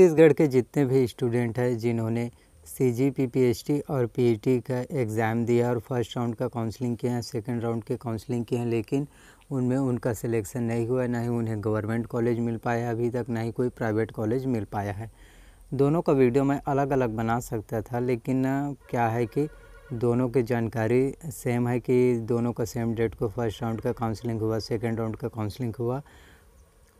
छत्तीसगढ़ के जितने भी स्टूडेंट हैं जिन्होंने C G P P H T और पी ई टी का एग्ज़ाम दिया और फर्स्ट राउंड का काउंसलिंग किए हैं सेकेंड राउंड के काउंसलिंग किए हैं लेकिन उनमें उनका सिलेक्शन नहीं हुआ ना ही उन्हें गवर्नमेंट कॉलेज मिल पाया अभी तक ना ही कोई प्राइवेट कॉलेज मिल पाया है दोनों का वीडियो मैं अलग अलग बना सकता था लेकिन क्या है कि दोनों की जानकारी सेम है कि दोनों का सेम डेट को फर्स्ट राउंड का काउंसलिंग हुआ सेकेंड राउंड का काउंसलिंग हुआ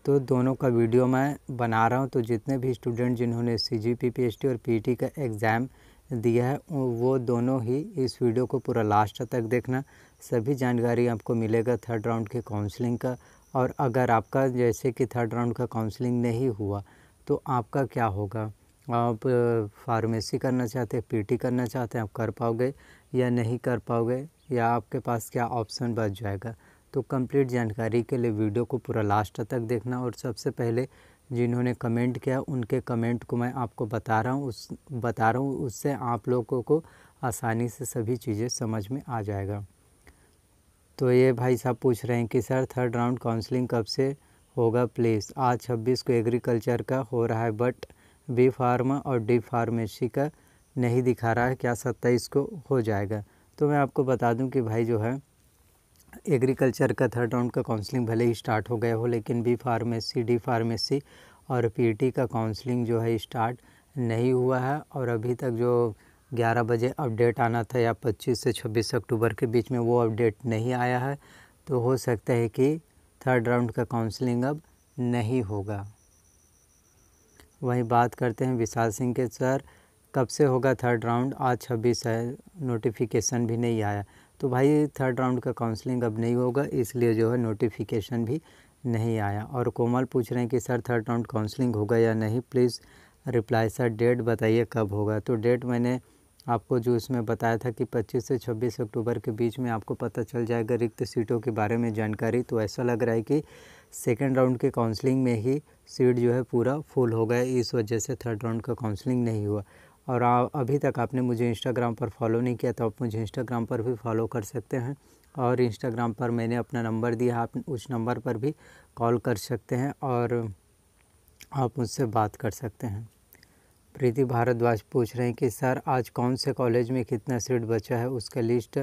तो दोनों का वीडियो मैं बना रहा हूँ तो जितने भी स्टूडेंट जिन्होंने C G P P H T और पी टी e का एग्ज़ाम दिया है वो दोनों ही इस वीडियो को पूरा लास्ट तक देखना सभी जानकारी आपको मिलेगा थर्ड राउंड के काउंसलिंग का और अगर आपका जैसे कि थर्ड राउंड का काउंसलिंग नहीं हुआ तो आपका क्या होगा आप फार्मेसी करना चाहते हैं पीटी e करना चाहते हैं आप कर पाओगे या नहीं कर पाओगे या आपके पास क्या ऑप्शन बच जाएगा तो कंप्लीट जानकारी के लिए वीडियो को पूरा लास्ट तक देखना और सबसे पहले जिन्होंने कमेंट किया उनके कमेंट को मैं आपको बता रहा हूँ उस बता रहा हूँ उससे आप लोगों को आसानी से सभी चीज़ें समझ में आ जाएगा तो ये भाई साहब पूछ रहे हैं कि सर थर्ड राउंड काउंसलिंग कब से होगा प्लीज़ आज छब्बीस को एग्रीकल्चर का हो रहा है बट बी फार्मा और डी फार्मेसी का नहीं दिखा रहा है क्या सत्ताईस को हो जाएगा तो मैं आपको बता दूं कि भाई जो है एग्रीकल्चर का थर्ड राउंड का काउंसलिंग भले ही स्टार्ट हो गया हो लेकिन बी फार्मेसी डी फार्मेसी और पीटी का काउंसलिंग जो है स्टार्ट नहीं हुआ है और अभी तक जो 11 बजे अपडेट आना था या 25 से 26 अक्टूबर के बीच में वो अपडेट नहीं आया है तो हो सकता है कि थर्ड राउंड का काउंसलिंग अब नहीं होगा वहीं बात करते हैं विशाल सिंह के सर कब से होगा थर्ड राउंड आज 26 है नोटिफिकेशन भी नहीं आया तो भाई थर्ड राउंड का काउंसलिंग अब नहीं होगा इसलिए जो है नोटिफिकेशन भी नहीं आया और कोमल पूछ रहे हैं कि सर थर्ड राउंड काउंसलिंग होगा या नहीं प्लीज़ रिप्लाई सर डेट बताइए कब होगा तो डेट मैंने आपको जो इसमें बताया था कि 25 से 26 अक्टूबर के बीच में आपको पता चल जाएगा रिक्त सीटों के बारे में जानकारी तो ऐसा लग रहा है कि सेकेंड राउंड के काउंसलिंग में ही सीट जो है पूरा फुल हो गया इस वजह से थर्ड राउंड का काउंसलिंग नहीं हुआ और आ, अभी तक आपने मुझे इंस्टाग्राम पर फॉलो नहीं किया तो आप मुझे इंस्टाग्राम पर भी फॉलो कर सकते हैं और इंस्टाग्राम पर मैंने अपना नंबर दिया आप उस नंबर पर भी कॉल कर सकते हैं और आप मुझसे बात कर सकते हैं प्रीति भारद्वाज पूछ रहे हैं कि सर आज कौन से कॉलेज में कितना सीट बचा है उसका लिस्ट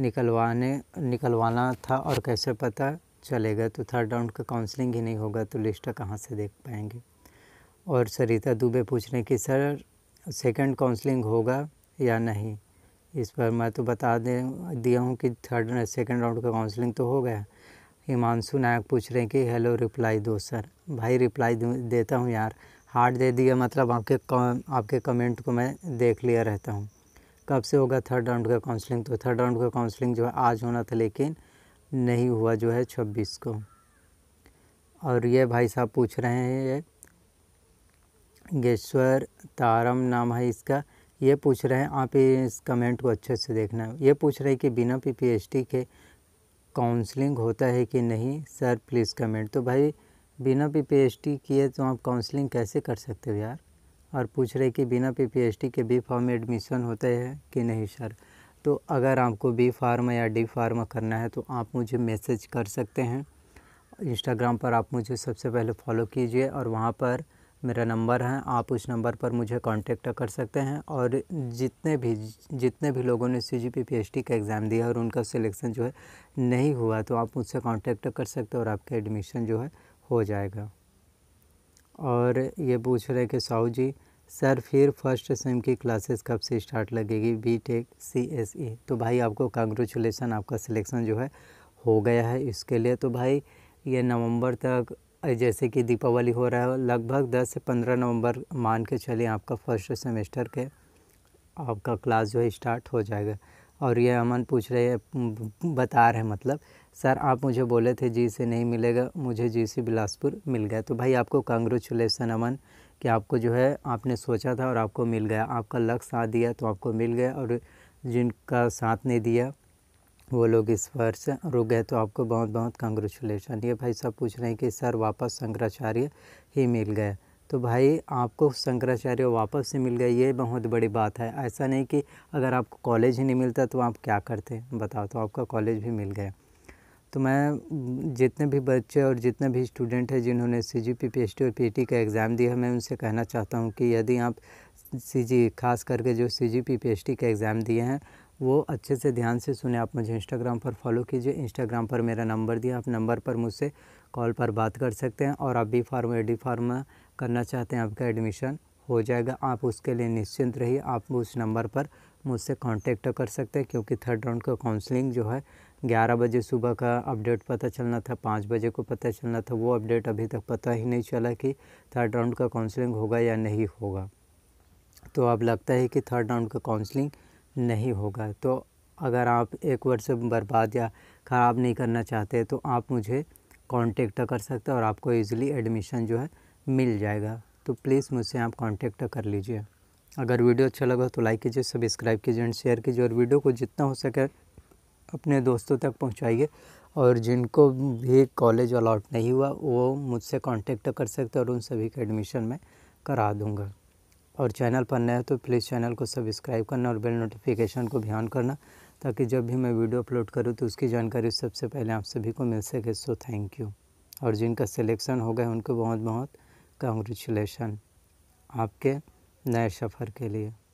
निकलवाने निकलवाना था और कैसे पता चलेगा तो थर्ड राउंड का काउंसलिंग ही नहीं होगा तो लिस्ट कहाँ से देख पाएंगे और सरिता दुबे पूछ रहे हैं कि सर सेकंड काउंसलिंग होगा या नहीं इस पर मैं तो बता दे दिया हूँ कि थर्ड सेकंड राउंड का काउंसलिंग तो हो गया हिमांशु नायक पूछ रहे हैं कि हेलो रिप्लाई दो सर भाई रिप्लाई देता हूँ यार हार्ड दे दिया मतलब आपके आपके कमेंट को मैं देख लिया रहता हूँ कब से होगा थर्ड राउंड का काउंसलिंग तो थर्ड राउंड का काउंसलिंग जो है आज होना था लेकिन नहीं हुआ जो है छब्बीस को और ये भाई साहब पूछ रहे हैं ये गेश्वर तारम नाम है इसका ये पूछ रहे हैं आप इस कमेंट को अच्छे से देखना है ये पूछ रहे हैं कि बिना पीपीएचडी के काउंसलिंग होता है कि नहीं सर प्लीज़ कमेंट तो भाई बिना पीपीएचडी किए तो आप काउंसलिंग कैसे कर सकते हो यार और पूछ रहे कि बिना पीपीएचडी के बी फार्म एडमिशन होता है कि नहीं सर तो अगर आपको बी फार्मा या डी फार्मा करना है तो आप मुझे मैसेज कर सकते हैं इंस्टाग्राम पर आप मुझे सबसे पहले फॉलो कीजिए और वहाँ पर मेरा नंबर है आप उस नंबर पर मुझे कांटेक्ट कर सकते हैं और जितने भी जितने भी लोगों ने सी जी पी पी का एग्ज़ाम दिया और उनका सिलेक्शन जो है नहीं हुआ तो आप मुझसे कांटेक्ट कर सकते हैं और आपका एडमिशन जो है हो जाएगा और ये पूछ रहे कि साहू जी सर फिर फर्स्ट सेम की क्लासेस कब से स्टार्ट लगेगी B tech C S E तो भाई आपको कंग्रेचुलेसन आपका सिलेक्शन जो है हो गया है इसके लिए तो भाई ये नवंबर तक जैसे कि दीपावली हो रहा है लगभग 10 से 15 नवंबर मान के चलिए आपका फर्स्ट सेमेस्टर के आपका क्लास जो है स्टार्ट हो जाएगा और ये अमन पूछ रहे हैं बता रहे हैं मतलब सर आप मुझे बोले थे जी से नहीं मिलेगा मुझे जी से बिलासपुर मिल गया तो भाई आपको कंग्रेचुलेसन अमन कि आपको जो है आपने सोचा था और आपको मिल गया आपका लक साथ दिया तो आपको मिल गया और जिनका साथ नहीं दिया वो लोग इस वर्ष रुक गए तो आपको बहुत बहुत कंग्रेचुलेसन ये भाई साहब पूछ रहे हैं कि सर वापस शंकराचार्य ही मिल गए तो भाई आपको शंकराचार्य वापस से मिल गए ये बहुत बड़ी बात है ऐसा नहीं कि अगर आपको कॉलेज ही नहीं मिलता तो आप क्या करते बताओ तो आपका कॉलेज भी मिल गया तो मैं जितने भी बच्चे और जितने भी स्टूडेंट हैं जिन्होंने C G P P H D और पी e का एग्ज़ाम दिया है मैं उनसे कहना चाहता हूँ कि यदि आप सी जी खास करके जो C G P P H D का एग्ज़ाम दिए हैं वो अच्छे से ध्यान से सुने आप मुझे इंस्टाग्राम पर फॉलो कीजिए इंस्टाग्राम पर मेरा नंबर दिया आप नंबर पर मुझसे कॉल पर बात कर सकते हैं और आप B pharma D pharm करना चाहते हैं आपका एडमिशन हो जाएगा आप उसके लिए निश्चिंत रहिए आप उस नंबर पर मुझसे कांटेक्ट कर सकते हैं क्योंकि थर्ड राउंड का काउंसलिंग जो है ग्यारह बजे सुबह का अपडेट पता चलना था पाँच बजे को पता चलना था वो अपडेट अभी तक पता ही नहीं चला कि थर्ड राउंड का काउंसलिंग होगा या नहीं होगा तो अब लगता है कि थर्ड राउंड का काउंसलिंग नहीं होगा तो अगर आप एक वर्ष बर्बाद या ख़राब नहीं करना चाहते तो आप मुझे कांटेक्ट कर सकते हैं और आपको इजीली एडमिशन जो है मिल जाएगा तो प्लीज़ मुझसे आप कांटेक्ट कर लीजिए अगर वीडियो अच्छा लगा तो लाइक कीजिए सब्सक्राइब कीजिए एंड शेयर कीजिए और वीडियो को जितना हो सके अपने दोस्तों तक पहुंचाइए और जिनको भी कॉलेज अलाट नहीं हुआ वो मुझसे कांटेक्ट कर सकते और उन सभी का एडमिशन मैं करा दूँगा और चैनल पर नए तो प्लीज़ चैनल को सब्सक्राइब करना और बेल नोटिफिकेशन को भी ऑन करना ताकि जब भी मैं वीडियो अपलोड करूँ तो उसकी जानकारी सबसे पहले आप सभी को मिल सके सो थैंक यू और जिनका सिलेक्शन हो गया उनको बहुत बहुत कॉन्ग्रेचुलेसन आपके नए सफ़र के लिए